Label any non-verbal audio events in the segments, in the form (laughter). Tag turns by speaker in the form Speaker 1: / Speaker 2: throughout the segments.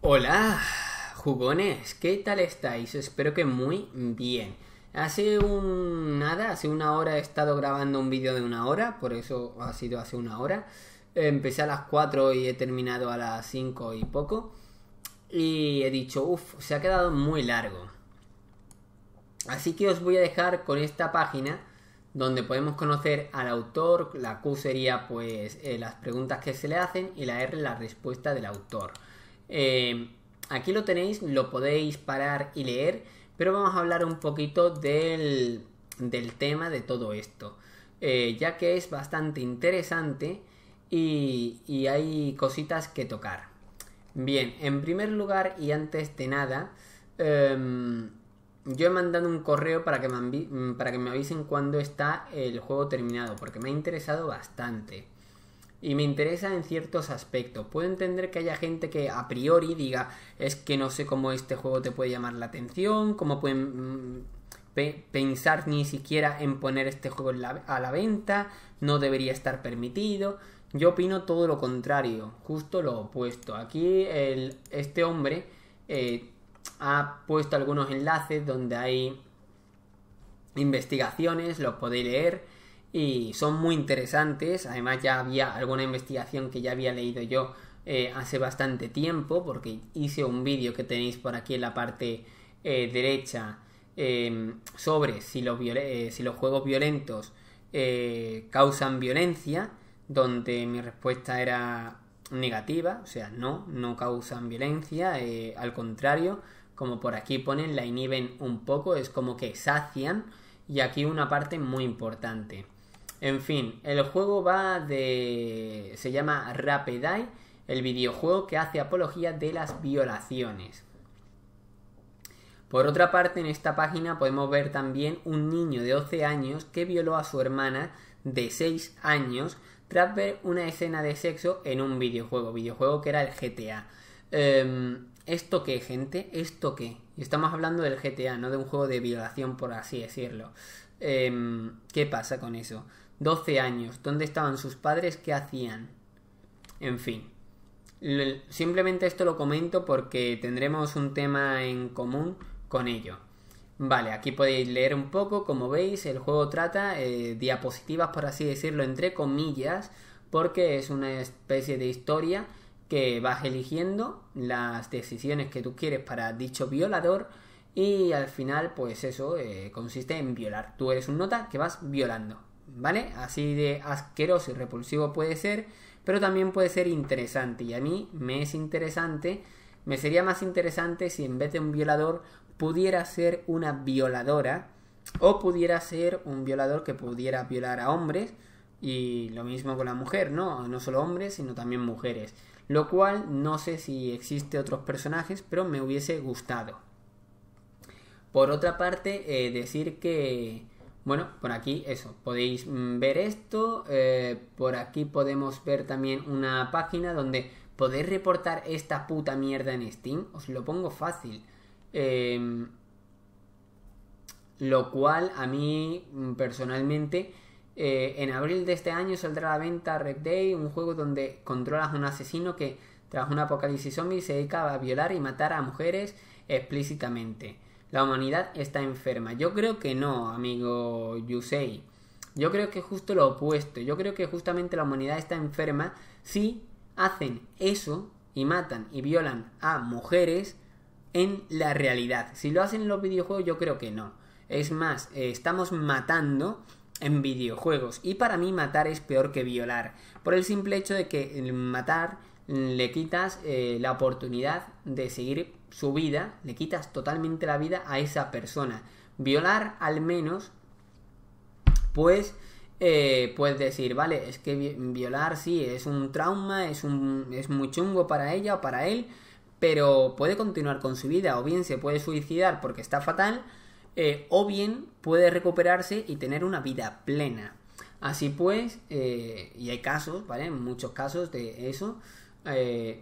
Speaker 1: Hola, jugones, ¿qué tal estáis? Espero que muy bien. Hace un nada, hace una hora he estado grabando un vídeo de una hora, por eso ha sido hace una hora. Empecé a las 4 y he terminado a las 5 y poco. Y he dicho, uff, se ha quedado muy largo. Así que os voy a dejar con esta página donde podemos conocer al autor. La Q sería pues eh, las preguntas que se le hacen y la R la respuesta del autor. Eh, aquí lo tenéis, lo podéis parar y leer, pero vamos a hablar un poquito del, tema de todo esto, eh, ya que es bastante interesante y, hay cositas que tocar. Bien, en primer lugar y antes de nada, em, yo he mandado un correo para que, me, para que me avisen cuando está el juego terminado, porque me ha interesado bastante y me interesa en ciertos aspectos. Puedo entender que haya gente que a priori diga, es que no sé cómo este juego te puede llamar la atención, cómo pueden mm, pensar ni siquiera en poner este juego a la venta, no debería estar permitido. Yo opino todo lo contrario, justo lo opuesto. Aquí este hombre eh, ha puesto algunos enlaces donde hay investigaciones, los podéis leer y son muy interesantes. Además ya había alguna investigación que ya había leído yo eh, hace bastante tiempo porque hice un vídeo que tenéis por aquí en la parte eh, derecha em, sobre si eh, si los, juegos violentos causan violencia donde mi respuesta era negativa, o sea, no, no causan violencia, al contrario, como por aquí ponen, la inhiben un poco, es como que sacian y aquí una parte muy importante. En fin, el juego va de... se llama Rapid Eye, el videojuego que hace apología de las violaciones. Por otra parte, en esta página podemos ver también un niño de 12 años que violó a su hermana de 6 años tras ver una escena de sexo en un videojuego, videojuego que era el GTA. Em, ¿Esto qué, gente? ¿Esto qué? Estamos hablando del GTA, no de un juego de violación, por así decirlo. Em, ¿Qué pasa con eso? 12 años, ¿dónde estaban sus padres? ¿Qué hacían? En fin. Simplemente esto lo comento porque tendremos un tema en común con ello. Vale, aquí podéis leer un poco, como veis, el juego trata eh, diapositivas, por así decirlo, entre comillas, porque es una especie de historia que vas eligiendo las decisiones que tú quieres para dicho violador y al final, pues eso eh, consiste en violar. Tú eres un nota que vas violando. ¿vale? Así de asqueroso y repulsivo puede ser, pero también puede ser interesante. Y a mí me es interesante, me sería más interesante si en vez de un violador pudiera ser una violadora o pudiera ser un violador que pudiera violar a hombres y lo mismo con la mujer, ¿no? No solo hombres, sino también mujeres. Lo cual no sé si existe otros personajes, pero me hubiese gustado. Por otra parte, eh, decir que bueno, por aquí eso, podéis mm, ver esto, eh, por aquí podemos ver también una página donde podéis reportar esta puta mierda en Steam, os lo pongo fácil. Em, lo cual a mí mm, personalmente eh, en abril de este año saldrá a la venta Red Day, un juego donde controlas a un asesino que tras un apocalipsis zombie se dedica a violar y matar a mujeres explícitamente la humanidad está enferma. Yo creo que no, amigo Yusei. Yo creo que es justo lo opuesto. Yo creo que justamente la humanidad está enferma si hacen eso y matan y violan a mujeres en la realidad. Si lo hacen en los videojuegos, yo creo que no. Es más, eh, estamos matando en videojuegos. Y para mí matar es peor que violar. Por el simple hecho de que matar le quitas eh, la oportunidad de seguir su vida, le quitas totalmente la vida a esa persona. Violar al menos, pues eh, puedes decir, vale, es que violar sí, es un trauma, es, un, es muy chungo para ella o para él, pero puede continuar con su vida, o bien se puede suicidar porque está fatal, eh, o bien puede recuperarse y tener una vida plena. Así pues, eh, y hay casos, ¿vale? Muchos casos de eso.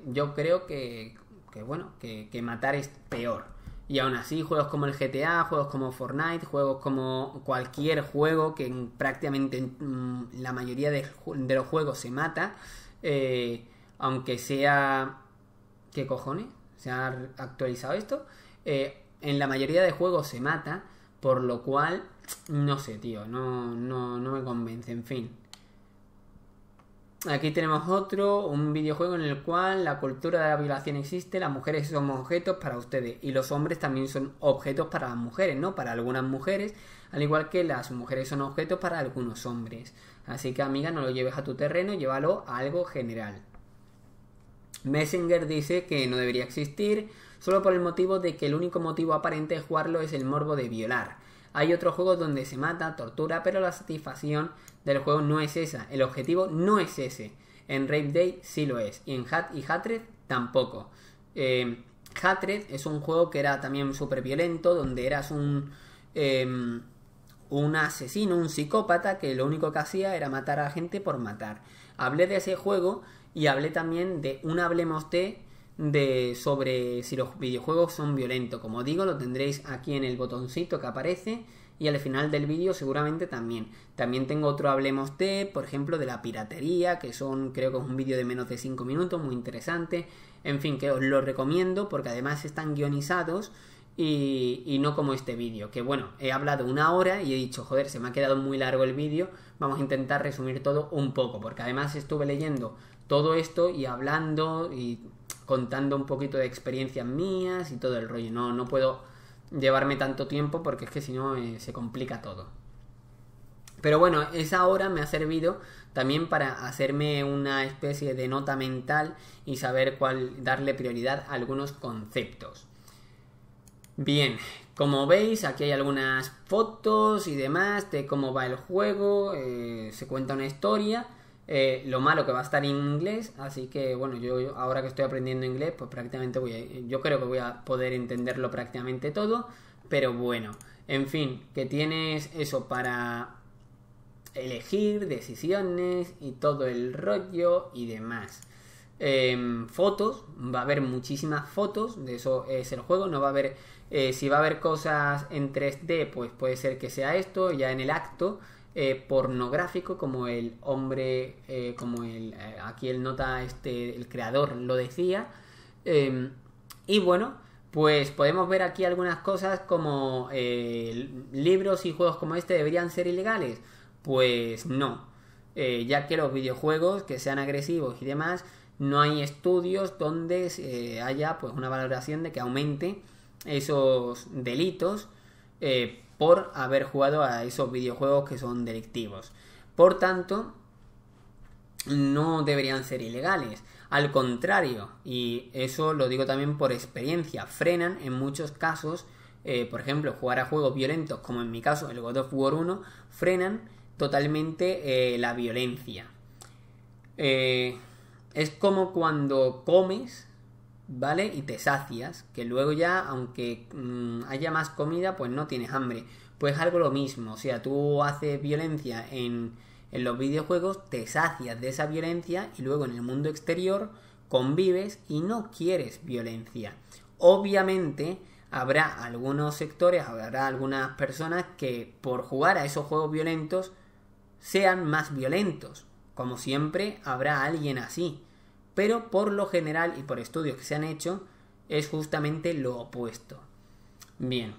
Speaker 1: yo creo que que bueno, que, matar es peor. Y aún así, juegos como el GTA, juegos como Fortnite, juegos como cualquier juego que en, prácticamente mm, la mayoría de, los juegos se mata, eh, aunque sea... ¿Qué cojones? ¿Se ha actualizado esto? Eh, en la mayoría de juegos se mata, por lo cual, no sé, tío, no me convence, en fin. Aquí tenemos otro, un videojuego en el cual la cultura de la violación existe, las mujeres son objetos para ustedes y los hombres también son objetos para las mujeres, ¿no? Para algunas mujeres, al igual que las mujeres son objetos para algunos hombres. Así que amiga, no lo lleves a tu terreno, llévalo a algo general. Messenger dice que no debería existir, solo por el motivo de que el único motivo aparente de jugarlo es el morbo de violar. Hay otros juegos donde se mata, tortura, pero la satisfacción del juego no es esa. El objetivo no es ese. En Rape Day sí lo es. Y en Hat y Hatred tampoco. Em, Hatred es un juego que era también súper violento, donde eras un, em, un asesino, un psicópata, que lo único que hacía era matar a gente por matar. Hablé de ese juego y hablé también de un Hablemos de, de sobre si los videojuegos son violentos. Como digo, lo tendréis aquí en el botoncito que aparece y al final del vídeo seguramente también. También tengo otro Hablemos de, por ejemplo, de la piratería, que son creo que es un vídeo de menos de 5 minutos, muy interesante. En fin, que os lo recomiendo porque además están guionizados y, y no como este vídeo, que bueno, he hablado una hora y he dicho, joder, se me ha quedado muy largo el vídeo, vamos a intentar resumir todo un poco, porque además estuve leyendo todo esto y hablando y contando un poquito de experiencias mías y todo el rollo, no, no puedo llevarme tanto tiempo porque es que si no eh, se complica todo. Pero bueno, esa hora me ha servido también para hacerme una especie de nota mental y saber cuál darle prioridad a algunos conceptos. Bien, como veis, aquí hay algunas fotos y demás de cómo va el juego, eh, se cuenta una historia eh, lo malo que va a estar en inglés, así que bueno, yo, ahora que estoy aprendiendo inglés, pues prácticamente voy a, yo creo que voy a poder entenderlo prácticamente todo, pero bueno, en fin, que tienes eso para elegir decisiones y todo el rollo y demás. Em, fotos, va a haber muchísimas fotos, de eso es el juego, no va a haber, eh, si va a haber cosas en 3D, pues puede ser que sea esto, ya en el acto, eh, pornográfico, como el hombre, eh, como el, eh, aquí el nota, este, el creador lo decía. Em, y bueno, pues podemos ver aquí algunas cosas como libros y juegos como este deberían ser ilegales. Pues no, ya que los videojuegos que sean agresivos y demás, no hay estudios donde haya pues una valoración de que aumente esos delitos. Eh, por haber jugado a esos videojuegos que son delictivos. Por tanto, no deberían ser ilegales. Al contrario, y eso lo digo también por experiencia, frenan en muchos casos, eh, por ejemplo, jugar a juegos violentos, como en mi caso el God of War 1, frenan totalmente eh, la violencia. Eh, es como cuando comes ¿vale? Y te sacias, que luego ya, aunque mm, haya más comida, pues no tienes hambre. Pues algo lo mismo, o sea, tú haces violencia en, en los videojuegos, te sacias de esa violencia y luego en el mundo exterior convives y no quieres violencia. Obviamente habrá algunos sectores, habrá algunas personas que por jugar a esos juegos violentos sean más violentos. Como siempre habrá alguien así pero por lo general y por estudios que se han hecho es justamente lo opuesto. Bien.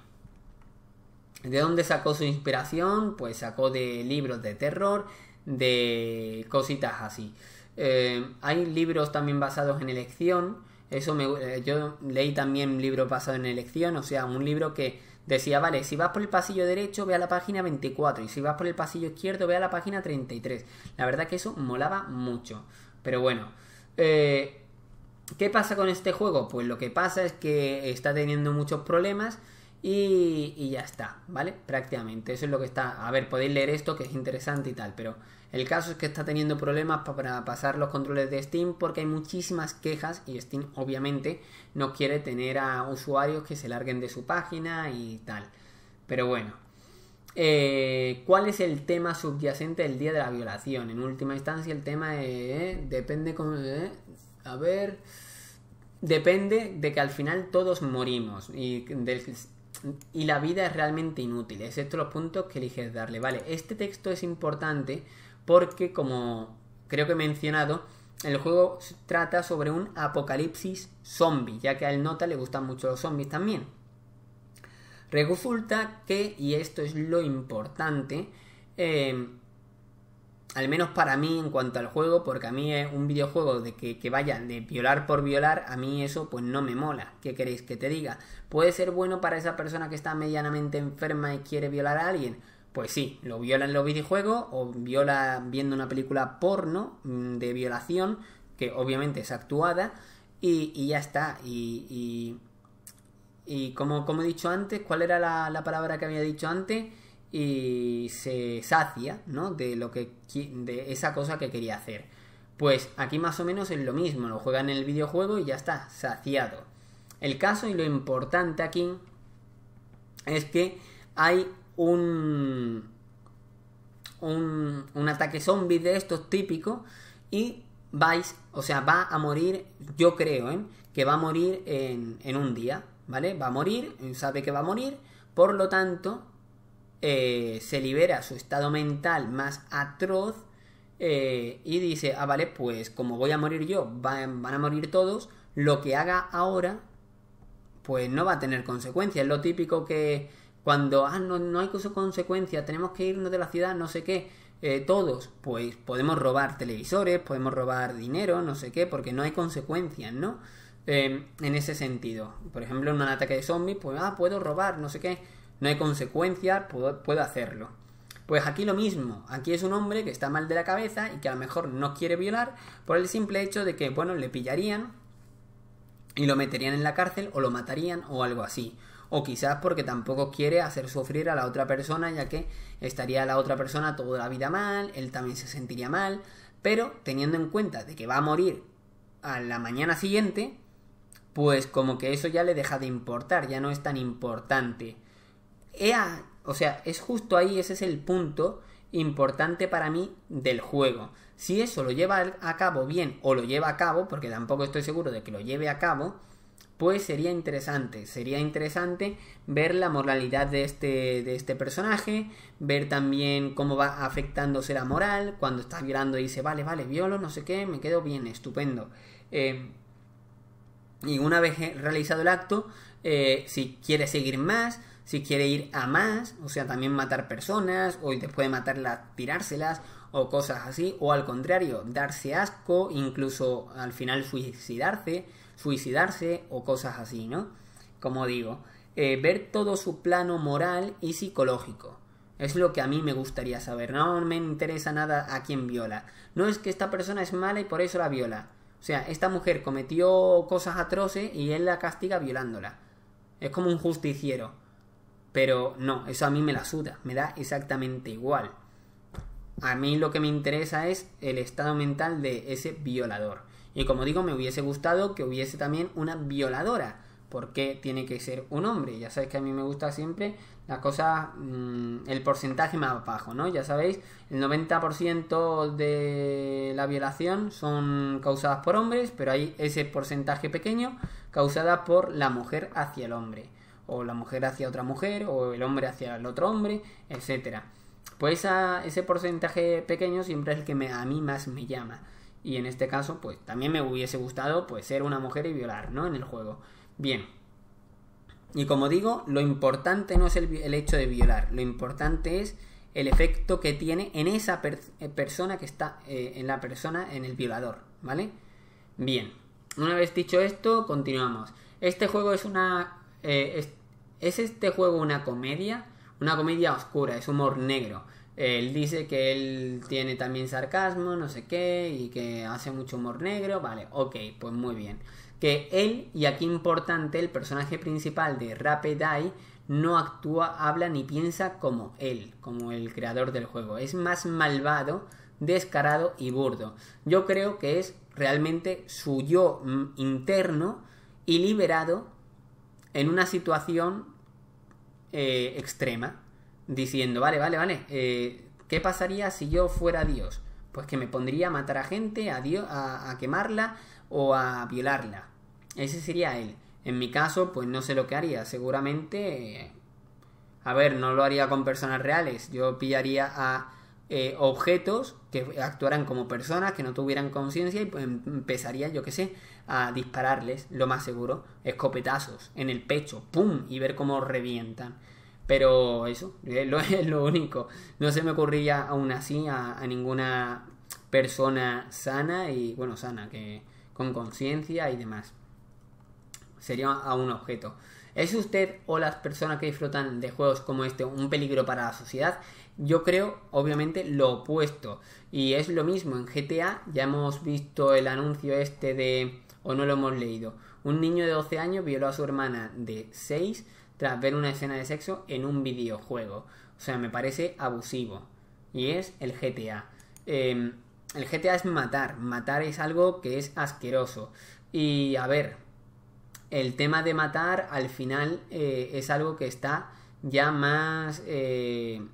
Speaker 1: ¿De dónde sacó su inspiración? Pues sacó de libros de terror, de cositas así. Eh, hay libros también basados en elección. Eso me, eh, yo leí también libro basados en elección, o sea, un libro que decía, vale, si vas por el pasillo derecho, ve a la página 24, y si vas por el pasillo izquierdo, ve a la página 33. La verdad que eso molaba mucho. Pero bueno, eh, ¿Qué pasa con este juego? Pues lo que pasa es que está teniendo muchos problemas y, y, ya está, ¿vale? Prácticamente, eso es lo que está... A ver, podéis leer esto que es interesante y tal, pero el caso es que está teniendo problemas para pasar los controles de Steam porque hay muchísimas quejas y Steam obviamente no quiere tener a usuarios que se larguen de su página y tal. Pero bueno, eh, ¿Cuál es el tema subyacente del día de la violación? En última instancia, el tema eh, depende eh, a ver. Depende de que al final todos morimos y, y la vida es realmente inútil, estos los puntos que eliges darle. Vale, este texto es importante porque, como creo que he mencionado, el juego trata sobre un apocalipsis zombie, ya que a él nota le gustan mucho los zombies también. Resulta que, y esto es lo importante, em, al menos para mí en cuanto al juego, porque a mí es un videojuego de que, vaya de violar por violar, a mí eso pues no me mola. ¿Qué queréis que te diga? ¿Puede ser bueno para esa persona que está medianamente enferma y quiere violar a alguien? Pues sí, lo viola en los videojuegos o viola viendo una película porno mm, de violación, que obviamente es actuada, y, ya está. y y como, como he dicho antes, ¿cuál era la, palabra que había dicho antes? Y se sacia, ¿no? De lo que de esa cosa que quería hacer. Pues aquí más o menos es lo mismo, lo juega en el videojuego y ya está, saciado. El caso y lo importante aquí es que hay un, un, un ataque zombie de estos típicos y vais, o sea, va a morir, yo creo, ¿eh? que va a morir en, en un día, ¿vale? Va a morir, sabe que va a morir, por lo tanto, eh, se libera su estado mental más atroz eh, y dice, ah, vale, pues como voy a morir yo, van, a morir todos, lo que haga ahora, pues no va a tener consecuencias. Es lo típico que cuando, ah, no, hay consecuencias, tenemos que irnos de la ciudad, no sé qué. Eh, todos, pues podemos robar televisores, podemos robar dinero, no sé qué, porque no hay consecuencias, ¿no? Em, en ese sentido. Por ejemplo, en un ataque de zombies, pues, ah, puedo robar, no sé qué, no hay consecuencias, puedo, puedo hacerlo. Pues aquí lo mismo, aquí es un hombre que está mal de la cabeza y que a lo mejor no quiere violar por el simple hecho de que, bueno, le pillarían y lo meterían en la cárcel o lo matarían o algo así. O quizás porque tampoco quiere hacer sufrir a la otra persona, ya que estaría la otra persona toda la vida mal, él también se sentiría mal, pero teniendo en cuenta de que va a morir a la mañana siguiente, pues como que eso ya le deja de importar, ya no es tan importante. Ea, o sea, es justo ahí, ese es el punto importante para mí del juego. Si eso lo lleva a cabo bien o lo lleva a cabo, porque tampoco estoy seguro de que lo lleve a cabo, pues sería interesante, sería interesante ver la moralidad de este, de este personaje, ver también cómo va afectándose la moral, cuando está violando y dice, vale, vale, violo, no sé qué, me quedo bien, estupendo. Eh, y una vez realizado el acto, eh, si quiere seguir más, si quiere ir a más, o sea, también matar personas, o después de matarlas, tirárselas, o cosas así, o al contrario, darse asco, incluso al final suicidarse, suicidarse, o cosas así, ¿no? Como digo, eh, ver todo su plano moral y psicológico. Es lo que a mí me gustaría saber. No me interesa nada a quién viola. No es que esta persona es mala y por eso la viola. O sea, esta mujer cometió cosas atroces y él la castiga violándola. Es como un justiciero. Pero no, eso a mí me la suda, me da exactamente igual. A mí lo que me interesa es el estado mental de ese violador. Y como digo, me hubiese gustado que hubiese también una violadora. Porque tiene que ser un hombre. Ya sabes que a mí me gusta siempre la cosa, mm, el porcentaje más bajo, ¿no? Ya sabéis, el 90% de la violación son causadas por hombres, pero hay ese porcentaje pequeño causada por la mujer hacia el hombre, o la mujer hacia otra mujer, o el hombre hacia el otro hombre, etcétera. Pues a ese porcentaje pequeño siempre es el que a mí más me llama. Y en este caso, pues también me hubiese gustado pues ser una mujer y violar, ¿no? En el juego. Bien, y como digo, lo importante no es el, hecho de violar, lo importante es el efecto que tiene en esa eh, persona que está, eh, en la persona, en el violador, ¿vale? Bien, una vez dicho esto, continuamos. Este juego es una... Eh, es, ¿Es este juego una comedia? Una comedia oscura, es humor negro. Él dice que él tiene también sarcasmo, no sé qué, y que hace mucho humor negro. Vale, ok, pues muy bien que él, y aquí importante, el personaje principal de Rapid no actúa, habla ni piensa como él, como el creador del juego. Es más malvado, descarado y burdo. Yo creo que es realmente su yo mm, interno y liberado en una situación eh, extrema, diciendo, vale, vale, vale, eh, ¿qué pasaría si yo fuera Dios? Pues que me pondría a matar a gente, a, a quemarla, o a violarla. Ese sería él. En mi caso, pues no sé lo que haría. Seguramente... A ver, no lo haría con personas reales. Yo pillaría a eh, objetos que actuaran como personas, que no tuvieran conciencia y pues, em, empezaría, yo qué sé, a dispararles, lo más seguro, escopetazos en el pecho, ¡pum! y ver cómo revientan. Pero eso, (laughs) es lo, es lo único. No se me ocurría aún así a ninguna persona sana y, bueno, sana, que con conciencia y demás. Sería a un objeto. ¿Es usted o las personas que disfrutan de juegos como este un peligro para la sociedad? Yo creo, obviamente, lo opuesto. Y es lo mismo en GTA, ya hemos visto el anuncio este de... o no lo hemos leído. Un niño de 12 años violó a su hermana de 6 tras ver una escena de sexo en un videojuego. O sea, me parece abusivo. Y es el GTA. Em, el GTA es matar. Matar es algo que es asqueroso. Y a ver, el tema de matar al final eh, es algo que está ya más... Eh,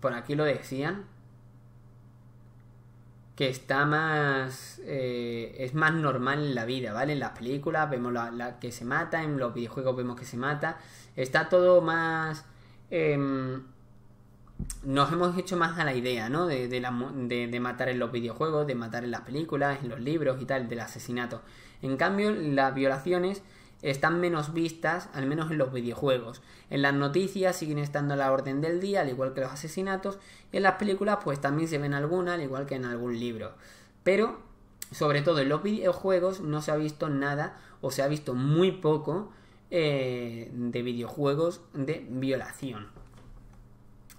Speaker 1: por aquí lo decían. Que está más... Eh, es más normal en la vida, ¿vale? En las películas vemos la, que se mata, en los videojuegos vemos que se mata. Está todo más em, nos hemos hecho más a la idea, De, matar en los videojuegos, de matar en las películas, en los libros y tal, del asesinato. En cambio, las violaciones están menos vistas, al menos en los videojuegos. En las noticias siguen estando a la orden del día, al igual que los asesinatos. en las películas, pues también se ven algunas, al igual que en algún libro. Pero, sobre todo en los videojuegos, no se ha visto nada, o se ha visto muy poco, eh, de videojuegos de violación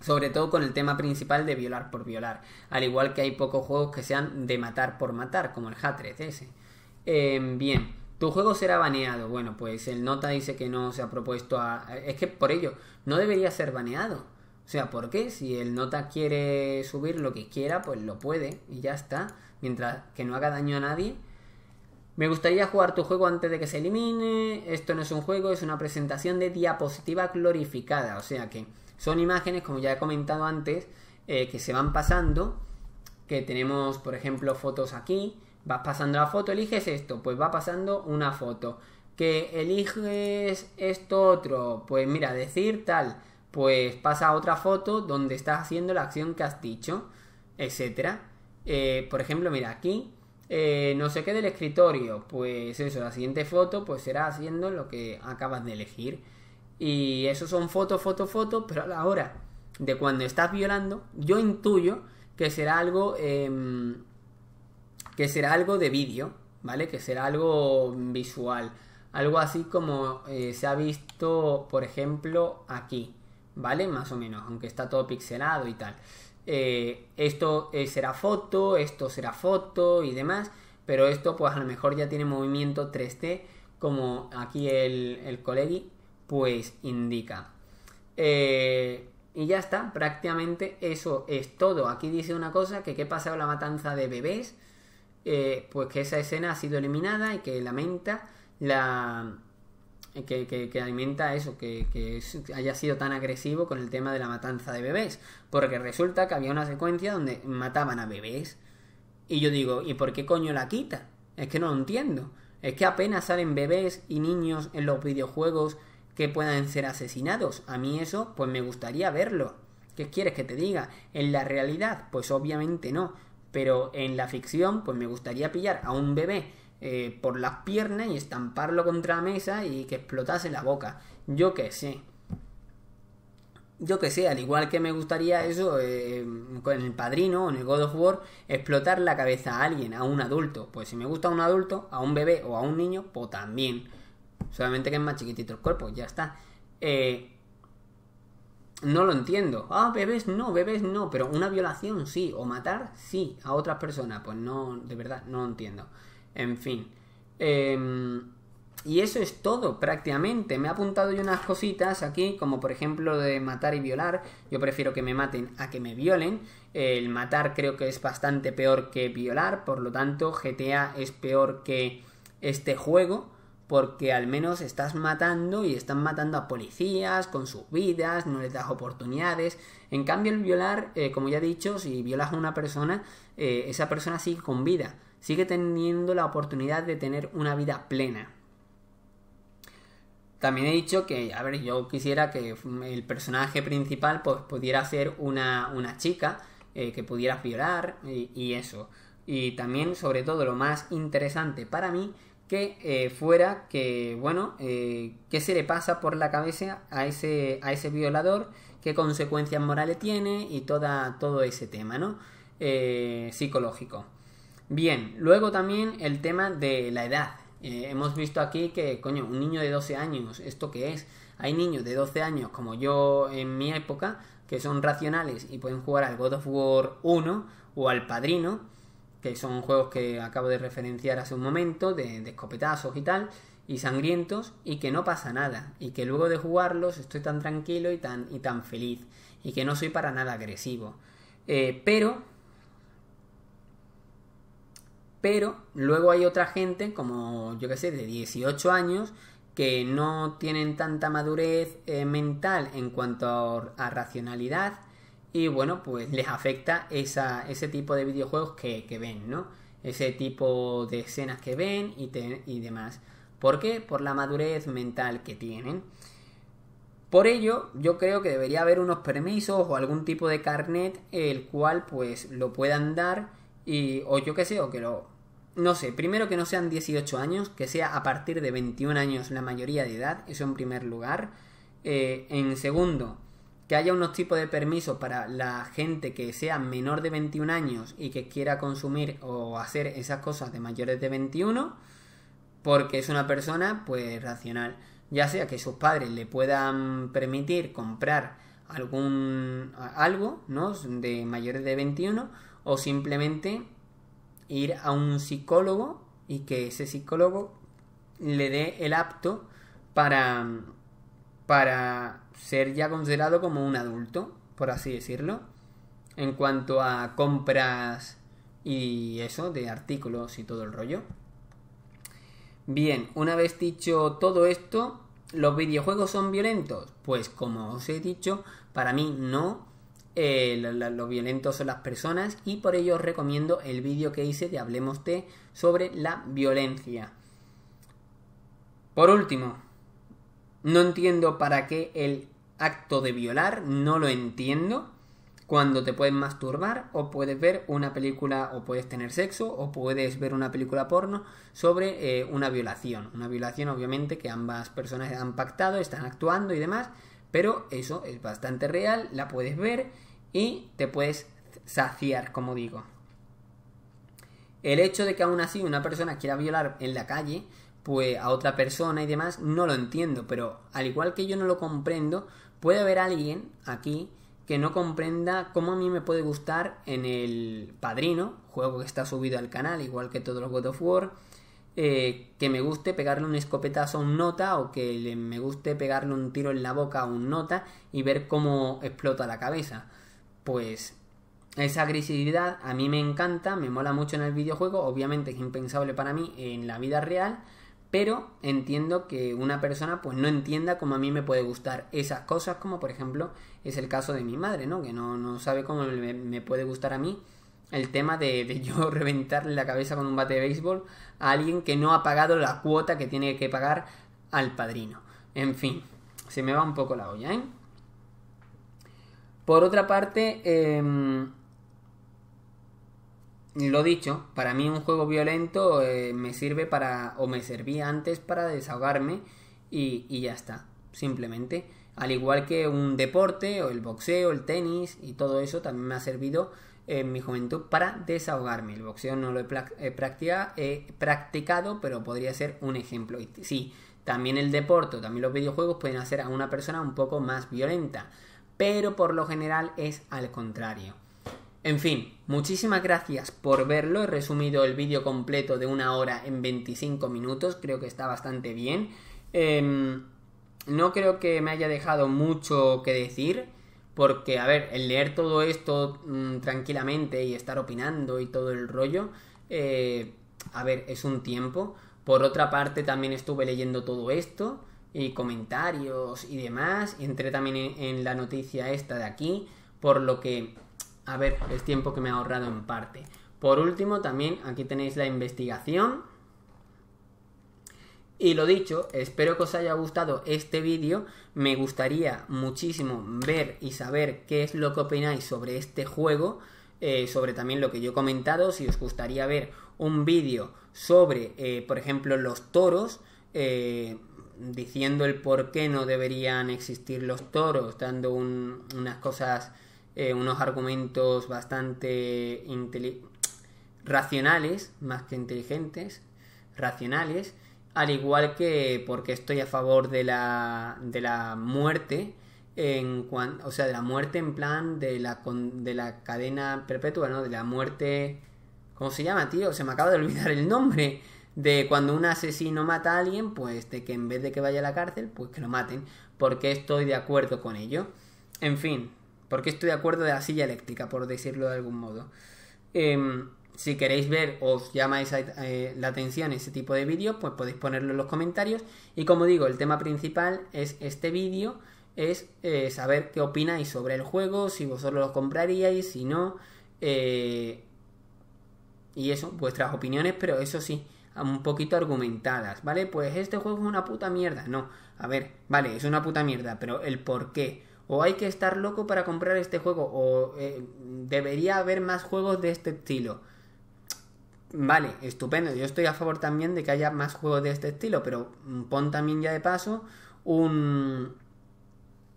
Speaker 1: sobre todo con el tema principal de violar por violar, al igual que hay pocos juegos que sean de matar por matar, como el Hatred ese. Em, bien, tu juego será baneado. Bueno, pues el nota dice que no se ha propuesto a... Es que por ello, no debería ser baneado. O sea, ¿por qué? Si el nota quiere subir lo que quiera, pues lo puede y ya está, mientras que no haga daño a nadie. Me gustaría jugar tu juego antes de que se elimine. Esto no es un juego, es una presentación de diapositiva glorificada. O sea que son imágenes, como ya he comentado antes, eh, que se van pasando, que tenemos, por ejemplo, fotos aquí, vas pasando la foto, eliges esto, pues va pasando una foto. Que eliges esto otro, pues mira, decir tal, pues pasa a otra foto donde estás haciendo la acción que has dicho, etcétera. Eh, por ejemplo, mira aquí, eh, no sé qué del escritorio, pues eso, la siguiente foto pues será haciendo lo que acabas de elegir. Y eso son fotos, fotos, fotos, pero a la hora de cuando estás violando, yo intuyo que será algo em, que será algo de vídeo, ¿vale? Que será algo visual, algo así como eh, se ha visto, por ejemplo, aquí, ¿vale? Más o menos, aunque está todo pixelado y tal. Eh, esto eh, será foto, esto será foto y demás, pero esto pues a lo mejor ya tiene movimiento 3D como aquí el, el colegi pues indica. Eh, y ya está, prácticamente eso es todo. Aquí dice una cosa, que qué pasado la matanza de bebés, eh, pues que esa escena ha sido eliminada y que lamenta la... Que, alimenta eso, que, que haya sido tan agresivo con el tema de la matanza de bebés. Porque resulta que había una secuencia donde mataban a bebés. Y yo digo, ¿y por qué coño la quita? Es que no lo entiendo. Es que apenas salen bebés y niños en los videojuegos que puedan ser asesinados. A mí eso, pues me gustaría verlo. ¿Qué quieres que te diga? En la realidad, pues obviamente no. Pero en la ficción, pues me gustaría pillar a un bebé eh, por las piernas y estamparlo contra la mesa y que explotase la boca. Yo qué sé. Yo qué sé, al igual que me gustaría eso, eh, con el padrino o en el God of War, explotar la cabeza a alguien, a un adulto. Pues si me gusta a un adulto, a un bebé o a un niño, pues también solamente que es más chiquitito el cuerpo, ya está. Eh, no lo entiendo. Ah, bebés no, bebés no, pero una violación sí, o matar sí a otras personas. Pues no, de verdad, no lo entiendo. En fin. Em, y eso es todo, prácticamente. Me he apuntado yo unas cositas aquí, como por ejemplo de matar y violar. Yo prefiero que me maten a que me violen. El matar creo que es bastante peor que violar, por lo tanto GTA es peor que este juego porque al menos estás matando y están matando a policías con sus vidas, no les das oportunidades. En cambio, el violar, eh, como ya he dicho, si violas a una persona, eh, esa persona sigue con vida, sigue teniendo la oportunidad de tener una vida plena. También he dicho que, a ver, yo quisiera que el personaje principal pues, pudiera ser una, chica eh, que pudieras violar y eso. Y también, sobre todo, lo más interesante para mí que eh, fuera que, bueno, eh, que se le pasa por la cabeza a ese, a ese violador, qué consecuencias morales tiene y toda, todo ese tema, ¿no? Eh, psicológico. Bien, luego también el tema de la edad. hemos visto aquí que, coño, un niño de 12 años, ¿esto qué es? Hay niños de 12 años, como yo en mi época, que son racionales y pueden jugar al God of War 1 o al Padrino, que son juegos que acabo de referenciar hace un momento, de, escopetazos y tal, y sangrientos, y que no pasa nada, y que luego de jugarlos estoy tan tranquilo y tan, y tan feliz, y que no soy para nada agresivo. Eh, pero pero luego hay otra gente, como yo que sé, de 18 años, que no tienen tanta madurez eh, mental en cuanto a, racionalidad y bueno, pues les afecta ese tipo de videojuegos que, ven, ¿no? Ese tipo de escenas que ven y, y demás. ¿Por qué? Por la madurez mental que tienen. Por ello, yo creo que debería haber unos permisos o algún tipo de carnet el cual pues lo puedan dar y o yo qué sé, o que lo no sé, primero que no sean 18 años, que sea a partir de 21 años la mayoría de edad, eso en primer lugar. Eh, en segundo, que haya unos tipos de permisos para la gente que sea menor de 21 años y que quiera consumir o hacer esas cosas de mayores de 21, porque es una persona pues racional. Ya sea que sus padres le puedan permitir comprar algún algo, ¿no? de mayores de 21 o simplemente ir a un psicólogo y que ese psicólogo le dé el apto para para ser ya considerado como un adulto, por así decirlo, en cuanto a compras y eso, de artículos y todo el rollo. Bien, una vez dicho todo esto, ¿los videojuegos son violentos? Pues como os he dicho, para mí no. Eh, los violentos son las personas y por ello os recomiendo el vídeo que hice de Hablemos de sobre la violencia. Por último, no entiendo para qué el acto de violar, no lo entiendo. Cuando te puedes masturbar o puedes ver una película o puedes tener sexo o puedes ver una película porno sobre eh, una violación. Una violación obviamente que ambas personas han pactado, están actuando y demás, pero eso es bastante real, la puedes ver y te puedes saciar, como digo. El hecho de que aún así una persona quiera violar en la calle pues a otra persona y demás, no lo entiendo, pero al igual que yo no lo comprendo, puede haber alguien aquí que no comprenda cómo a mí me puede gustar en el Padrino, juego que está subido al canal, igual que todos los God of War, eh, que me guste pegarle un escopetazo a un nota o que le, me guste pegarle un tiro en la boca a un nota y ver cómo explota la cabeza. Pues esa agresividad a mí me encanta, me mola mucho en el videojuego, obviamente es impensable para mí en la vida real, pero entiendo que una persona pues no entienda como a mí me puede gustar esas cosas, como por ejemplo es el caso de mi madre, ¿no? Que no, no sabe cómo me, puede gustar a mí el tema de, yo (laughs) reventarle la cabeza con un bate de béisbol a alguien que no ha pagado la cuota que tiene que pagar al padrino. En fin, se me va un poco la olla, ¿eh? Por otra parte, em, lo dicho, para mí un juego violento eh, me sirve para, o me servía antes para desahogarme y, ya está, simplemente. Al igual que un deporte, o el boxeo, el tenis y todo eso también me ha servido en mi juventud para desahogarme. El boxeo no lo he, he practicado, pero podría ser un ejemplo. sí, también el deporte, también los videojuegos pueden hacer a una persona un poco más violenta, pero por lo general es al contrario. En fin, muchísimas gracias por verlo. He resumido el vídeo completo de una hora en 25 minutos. Creo que está bastante bien. Em, no creo que me haya dejado mucho que decir. Porque, a ver, el leer todo esto mm, tranquilamente y estar opinando y todo el rollo, eh, a ver, es un tiempo. Por otra parte, también estuve leyendo todo esto y comentarios y demás. Entré también en la noticia esta de aquí. Por lo que a ver, es tiempo que me he ahorrado en parte. Por último, también aquí tenéis la investigación. Y lo dicho, espero que os haya gustado este vídeo. Me gustaría muchísimo ver y saber qué es lo que opináis sobre este juego, eh, sobre también lo que yo he comentado, si os gustaría ver un vídeo sobre, eh, por ejemplo, los toros, eh, diciendo el por qué no deberían existir los toros, dando unas cosas eh, unos argumentos bastante racionales, más que inteligentes, racionales, al igual que porque estoy a favor de la, de la muerte, en cuan, o sea, de la muerte en plan de la, de la cadena perpetua, ¿no? De la muerte... ¿Cómo se llama, tío? Se me acaba de olvidar el nombre. De cuando un asesino mata a alguien, pues de que en vez de que vaya a la cárcel, pues que lo maten, porque estoy de acuerdo con ello. En fin, porque estoy de acuerdo de la silla eléctrica, por decirlo de algún modo. Em, si queréis ver o os llama eh, la atención ese tipo de vídeos, pues podéis ponerlo en los comentarios. Y como digo, el tema principal es este vídeo, es eh, saber qué opináis sobre el juego, si vosotros lo compraríais, si no. Eh, y eso, vuestras opiniones, pero eso sí, un poquito argumentadas, ¿vale? Pues este juego es una puta mierda. No, a ver, vale, es una puta mierda, pero el por qué o hay que estar loco para comprar este juego, o eh, debería haber más juegos de este estilo. Vale, estupendo, yo estoy a favor también de que haya más juegos de este estilo, pero mm, pon también ya de paso un...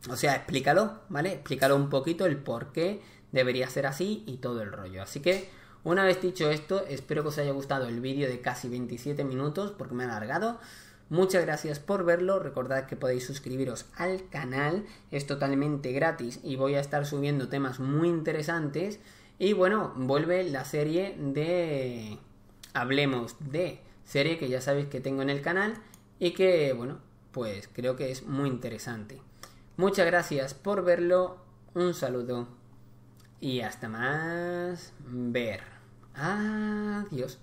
Speaker 1: O sea, explícalo, ¿vale? Explícalo un poquito el por qué debería ser así y todo el rollo. Así que, una vez dicho esto, espero que os haya gustado el vídeo de casi 27 minutos, porque me ha alargado. Muchas gracias por verlo. Recordad que podéis suscribiros al canal. Es totalmente gratis y voy a estar subiendo temas muy interesantes. Y bueno, vuelve la serie de... Hablemos de serie que ya sabéis que tengo en el canal y que, bueno, pues creo que es muy interesante. Muchas gracias por verlo. Un saludo y hasta más ver. Adiós.